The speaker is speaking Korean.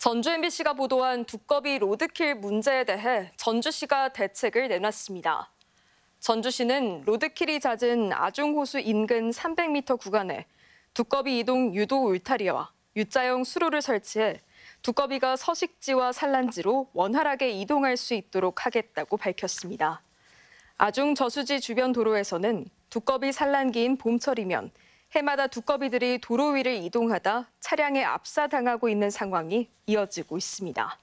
전주 MBC가 보도한 두꺼비 로드킬 문제에 대해 전주시가 대책을 내놨습니다. 전주시는 로드킬이 잦은 아중호수 인근 300m 구간에 두꺼비 이동 유도 울타리와 U자형 수로를 설치해 두꺼비가 서식지와 산란지로 원활하게 이동할 수 있도록 하겠다고 밝혔습니다. 아중 저수지 주변 도로에서는 두꺼비 산란기인 봄철이면 해마다 두꺼비들이 도로 위를 이동하다 차량에 압사당하고 있는 상황이 이어지고 있습니다.